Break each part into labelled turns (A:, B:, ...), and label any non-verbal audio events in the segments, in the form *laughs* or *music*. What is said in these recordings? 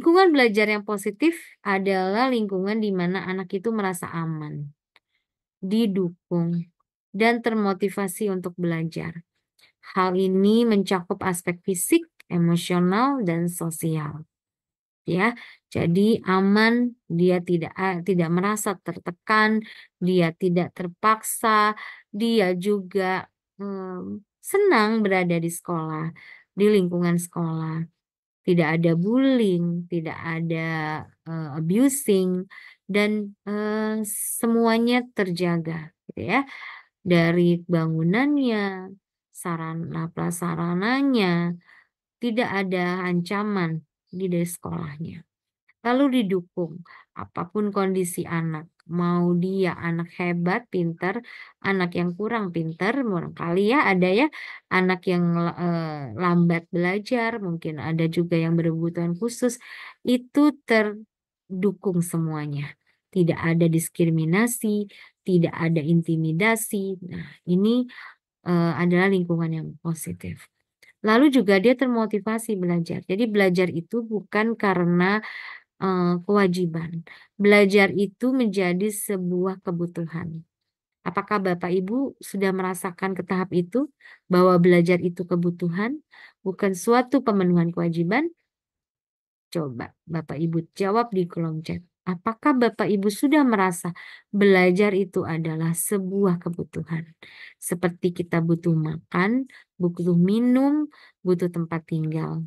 A: Lingkungan belajar yang positif adalah lingkungan di mana anak itu merasa aman, didukung, dan termotivasi untuk belajar. Hal ini mencakup aspek fisik, emosional, dan sosial. Ya, jadi aman, dia tidak eh, tidak merasa tertekan, dia tidak terpaksa, dia juga hmm, senang berada di sekolah, di lingkungan sekolah tidak ada bullying, tidak ada uh, abusing dan uh, semuanya terjaga gitu ya. Dari bangunannya, sarana prasarananya, tidak ada ancaman di sekolahnya. Lalu didukung, apapun kondisi anak, mau dia anak hebat, pintar anak yang kurang pinter, kali ya ada ya anak yang, e, lambat belajar, mungkin ada juga yang berkebutuhan khusus, itu terdukung semuanya. Tidak ada diskriminasi, tidak ada intimidasi. Nah, ini, e, adalah lingkungan yang positif. Lalu juga dia termotivasi belajar. Jadi belajar itu bukan karena uh, kewajiban. Belajar itu menjadi sebuah kebutuhan. Apakah Bapak Ibu sudah merasakan ke tahap itu bahwa belajar itu kebutuhan, bukan suatu pemenuhan kewajiban? Coba Bapak Ibu jawab di kolom chat. Apakah Bapak Ibu sudah merasa belajar itu adalah sebuah kebutuhan? Seperti kita butuh makan, butuh minum, butuh tempat tinggal.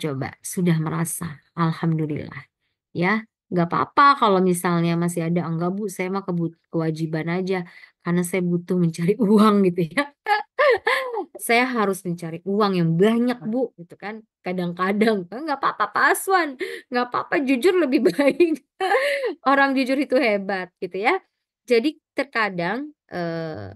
A: Coba sudah merasa, alhamdulillah. Ya, nggak apa-apa kalau misalnya masih ada enggak Bu, saya mah kebut kewajiban aja karena saya butuh mencari *laughs* uang gitu ya. Saya harus mencari uang yang banyak Bu, gitu kan. Kadang-kadang, eh, nggak -kadang, apa-apa pasuan Aswan, nggak apa-apa jujur lebih *laughs* baik. Orang jujur itu hebat gitu ya. Jadi terkadang eh,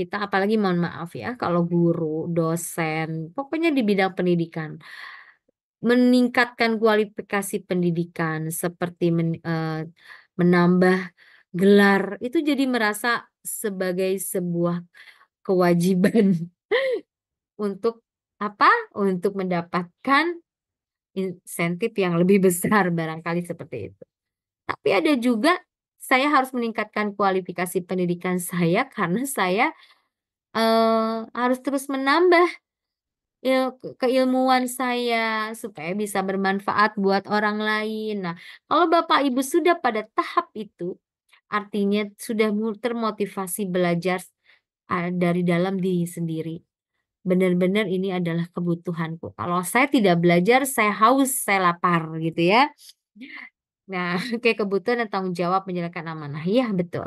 A: kita apalagi mohon maaf ya kalau guru, dosen, pokoknya di bidang pendidikan meningkatkan kualifikasi pendidikan seperti men, eh, menambah gelar itu jadi merasa sebagai sebuah kewajiban *laughs* untuk apa? Untuk mendapatkan insentif yang lebih besar barangkali seperti itu. Tapi ada juga saya harus meningkatkan kualifikasi pendidikan saya karena saya eh, harus terus menambah Il keilmuan saya, supaya bisa bermanfaat buat orang lain. Nah, kalau Bapak Ibu sudah pada tahap itu, artinya sudah termotivasi belajar, dari dalam diri sendiri. Benar-benar ini adalah kebutuhanku. Kalau saya tidak belajar, saya haus, saya lapar, gitu ya. Nah, oke *laughs* kebutuhan dan tanggung jawab menjalankan amanah, iya betul.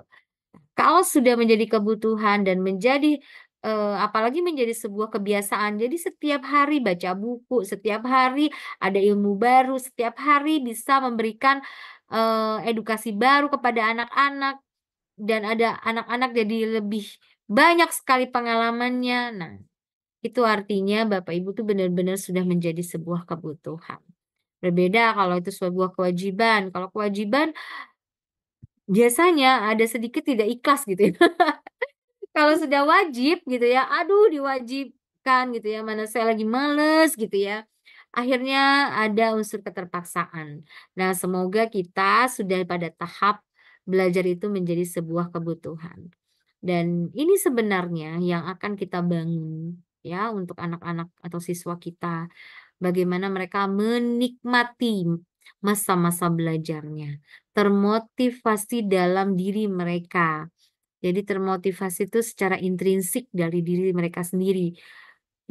A: Kalau sudah menjadi kebutuhan dan menjadi Eh, apalagi menjadi sebuah kebiasaan. Jadi setiap hari baca buku, setiap hari ada ilmu baru, setiap hari bisa memberikan, eh, edukasi baru kepada anak-anak, dan ada anak-anak jadi lebih banyak sekali pengalamannya. Nah, itu artinya Bapak Ibu tuh benar-benar sudah menjadi sebuah kebutuhan. Berbeda kalau itu sebuah kewajiban, kalau kewajiban biasanya ada sedikit tidak ikhlas gitu ya. *laughs* Kalau sudah wajib gitu ya, aduh diwajibkan gitu ya, mana saya lagi males gitu ya. Akhirnya ada unsur keterpaksaan. Nah, semoga kita sudah pada tahap belajar itu menjadi sebuah kebutuhan. Dan ini sebenarnya yang akan kita bangun ya untuk anak-anak atau siswa kita. Bagaimana mereka menikmati masa-masa belajarnya, termotivasi dalam diri mereka, jadi termotivasi itu secara intrinsik dari diri mereka sendiri,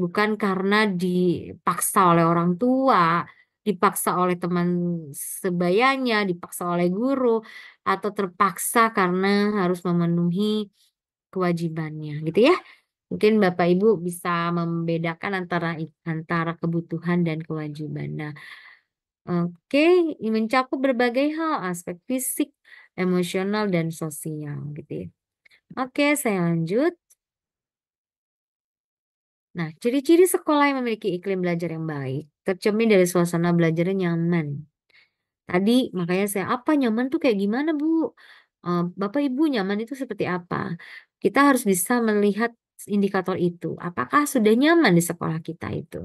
A: bukan karena dipaksa oleh orang tua, dipaksa oleh teman sebayanya, dipaksa oleh guru, atau terpaksa karena harus memenuhi kewajibannya, gitu ya. Mungkin Bapak Ibu bisa membedakan antara antara kebutuhan dan kewajiban. Nah, Oke, okay, mencakup berbagai hal, aspek fisik, emosional, dan sosial gitu ya. Oke, saya lanjut. Nah, ciri-ciri sekolah yang memiliki iklim belajar yang baik tercermin dari suasana belajar yang nyaman. Tadi makanya saya apa nyaman tuh kayak gimana Bu? Eh, Bapak Ibu nyaman itu seperti apa? Kita harus bisa melihat indikator itu. Apakah sudah nyaman di sekolah kita itu?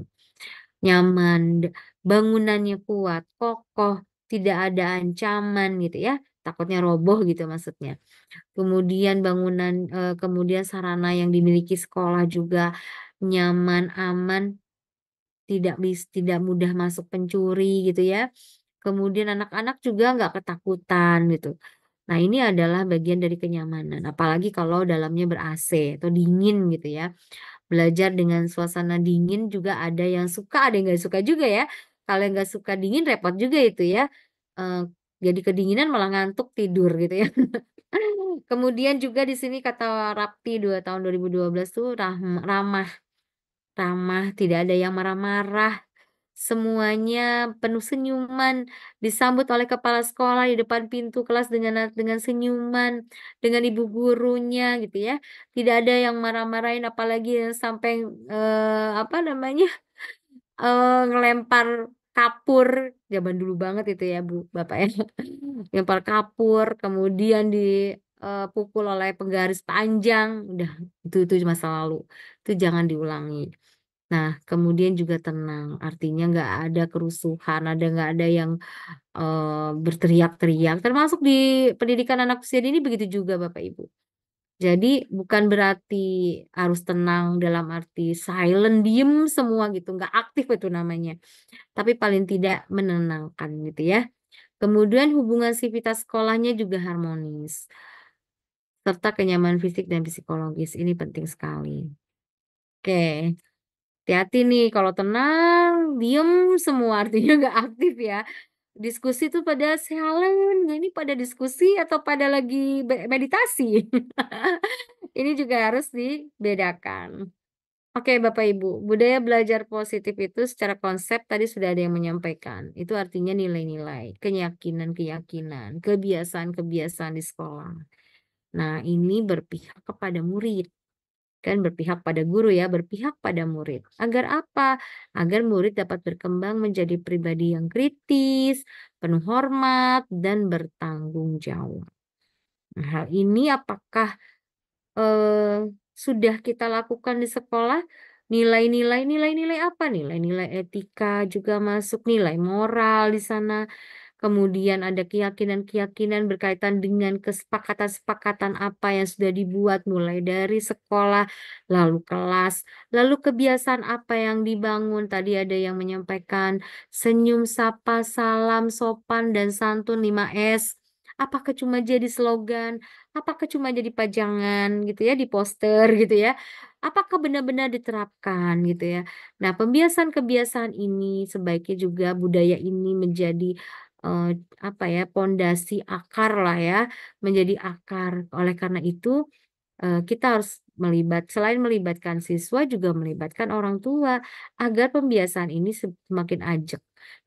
A: Nyaman, bangunannya kuat, kokoh, tidak ada ancaman gitu ya takutnya roboh gitu maksudnya. Kemudian bangunan eh, kemudian sarana yang dimiliki sekolah juga nyaman, aman, tidak bis tidak mudah masuk pencuri gitu ya. Kemudian anak-anak juga nggak ketakutan gitu. Nah, ini adalah bagian dari kenyamanan, apalagi kalau dalamnya ber-AC atau dingin gitu ya. Belajar dengan suasana dingin juga ada yang suka, ada yang nggak suka juga ya. Kalau yang nggak suka dingin repot juga itu ya, eh, jadi kedinginan malah ngantuk tidur gitu ya. *laughs* Kemudian juga di sini kata Rapti dua tahun 2012 tuh ramah, ramah. Ramah, tidak ada yang marah-marah. Semuanya penuh senyuman, disambut oleh kepala sekolah di depan pintu kelas dengan dengan senyuman, dengan ibu gurunya gitu ya. Tidak ada yang marah-marahin apalagi yang sampai eh, apa namanya? eh, ngelempar kapur, zaman dulu banget itu ya Bu, Bapak ya. Hmm. Lempar kapur, kemudian dipukul oleh penggaris panjang, udah itu itu masa lalu. Itu jangan diulangi. Nah, kemudian juga tenang, artinya nggak ada kerusuhan, ada nggak ada yang uh, berteriak-teriak. Termasuk di pendidikan anak usia dini begitu juga Bapak Ibu. Jadi bukan berarti harus tenang dalam arti silent, diem semua gitu, nggak aktif itu namanya. Tapi paling tidak menenangkan gitu ya. Kemudian hubungan sivitas sekolahnya juga harmonis. Serta kenyamanan fisik dan psikologis, ini penting sekali. Oke, hati-hati nih kalau tenang, diem semua artinya nggak aktif ya. Diskusi tuh pada "Sialan, nah ini pada diskusi atau pada lagi meditasi?" *laughs* Ini juga harus dibedakan. Oke, Bapak Ibu, budaya belajar positif itu secara konsep tadi sudah ada yang menyampaikan. Itu artinya nilai-nilai, keyakinan-keyakinan, kebiasaan-kebiasaan di sekolah. Nah, ini berpihak kepada murid dan berpihak pada guru ya, berpihak pada murid. Agar apa? Agar murid dapat berkembang menjadi pribadi yang kritis, penuh hormat, dan bertanggung jawab. Nah, hal ini apakah eh, sudah kita lakukan di sekolah? Nilai-nilai, nilai-nilai apa? Nilai-nilai etika juga masuk, nilai moral di sana kemudian ada keyakinan-keyakinan berkaitan dengan kesepakatan sepakatan apa yang sudah dibuat mulai dari sekolah, lalu kelas, lalu kebiasaan apa yang dibangun. Tadi ada yang menyampaikan senyum, sapa, salam, sopan, dan santun 5S. Apakah cuma jadi slogan? Apakah cuma jadi pajangan gitu ya di poster gitu ya? apakah benar-benar diterapkan gitu ya. Nah, pembiasan kebiasaan ini sebaiknya juga budaya ini menjadi uh, apa ya, pondasi akar lah ya, menjadi akar. Oleh karena itu, uh, kita harus melibat selain melibatkan siswa juga melibatkan orang tua, agar pembiasaan ini semakin ajak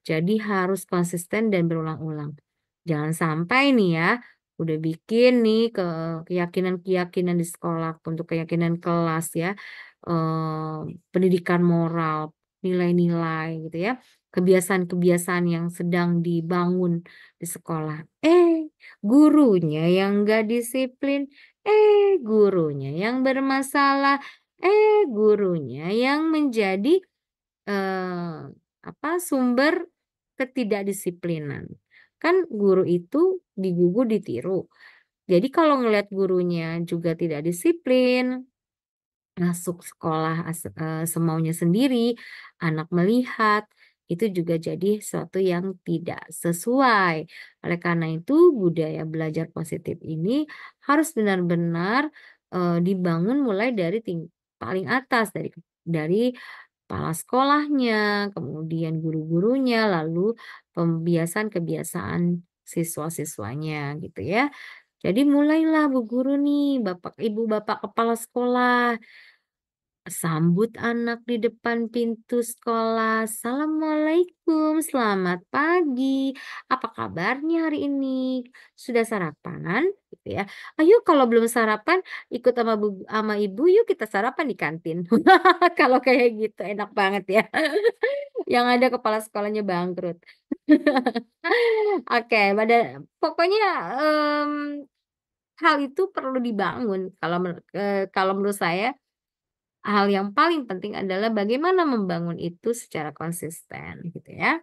A: Jadi harus konsisten dan berulang-ulang. Jangan sampai nih ya, udah bikin nih ke keyakinan-keyakinan di sekolah untuk keyakinan kelas ya, eh, pendidikan moral, nilai-nilai gitu ya kebiasaan-kebiasaan yang sedang dibangun di sekolah. Eh, gurunya yang gak disiplin. Eh, gurunya yang bermasalah. Eh, gurunya yang menjadi eh, apa sumber ketidakdisiplinan. Kan guru itu digugu ditiru. Jadi kalau ngelihat gurunya juga tidak disiplin, masuk sekolah eh, semaunya sendiri, anak melihat, itu juga jadi sesuatu yang tidak sesuai. Oleh karena itu, budaya belajar positif ini harus benar-benar e, dibangun mulai dari ting paling atas dari dari kepala sekolahnya, kemudian guru-gurunya, lalu pembiasan-kebiasaan siswa-siswanya gitu ya. Jadi mulailah Bu Guru nih, Bapak Ibu Bapak kepala sekolah Sambut anak di depan pintu sekolah. Assalamualaikum, selamat pagi. Apa kabarnya hari ini? Sudah sarapan? Gitu ya. Ayo kalau belum sarapan, ikut sama bu, sama ibu yuk kita sarapan di kantin. *laughs* Kalau kayak gitu enak banget ya. *laughs* Yang ada kepala sekolahnya bangkrut. *laughs* Oke, pada pokoknya um, hal itu perlu dibangun kalau uh, kalau menurut saya hal yang paling penting adalah bagaimana membangun itu secara konsisten gitu ya.